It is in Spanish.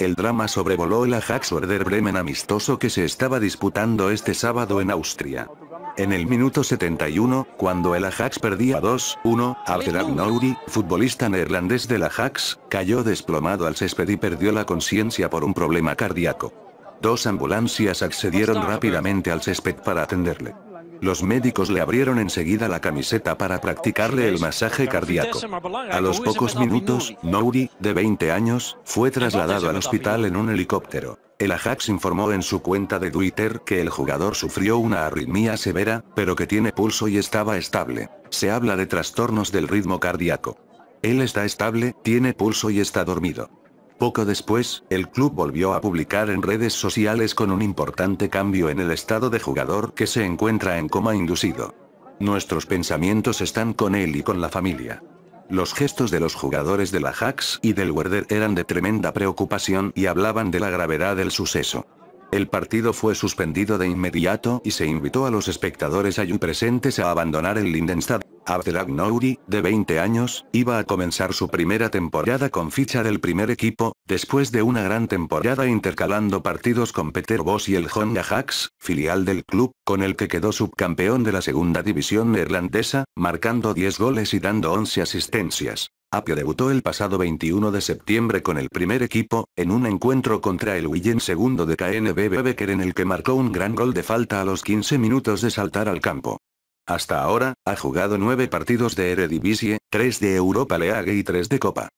El drama sobrevoló el Ajax Werder Bremen amistoso que se estaba disputando este sábado en Austria. En el minuto 71, cuando el Ajax perdía 2-1, Alter Nouri, futbolista neerlandés del Ajax, cayó desplomado al césped y perdió la conciencia por un problema cardíaco. Dos ambulancias accedieron rápidamente al césped para atenderle. Los médicos le abrieron enseguida la camiseta para practicarle el masaje cardíaco. A los pocos minutos, Nouri, de 20 años, fue trasladado al hospital en un helicóptero. El Ajax informó en su cuenta de Twitter que el jugador sufrió una arritmia severa, pero que tiene pulso y estaba estable. Se habla de trastornos del ritmo cardíaco. Él está estable, tiene pulso y está dormido. Poco después, el club volvió a publicar en redes sociales con un importante cambio en el estado de jugador que se encuentra en coma inducido. Nuestros pensamientos están con él y con la familia. Los gestos de los jugadores de la Hax y del Werder eran de tremenda preocupación y hablaban de la gravedad del suceso. El partido fue suspendido de inmediato y se invitó a los espectadores allí presentes a abandonar el Lindenstad. Abdelag Nouri, de 20 años, iba a comenzar su primera temporada con ficha del primer equipo, después de una gran temporada intercalando partidos con Peter Bosz y el Honda Hax, filial del club, con el que quedó subcampeón de la segunda división neerlandesa, marcando 10 goles y dando 11 asistencias. Apio debutó el pasado 21 de septiembre con el primer equipo, en un encuentro contra el William II de KNB Becker en el que marcó un gran gol de falta a los 15 minutos de saltar al campo. Hasta ahora, ha jugado nueve partidos de Eredivisie, tres de Europa League y tres de Copa.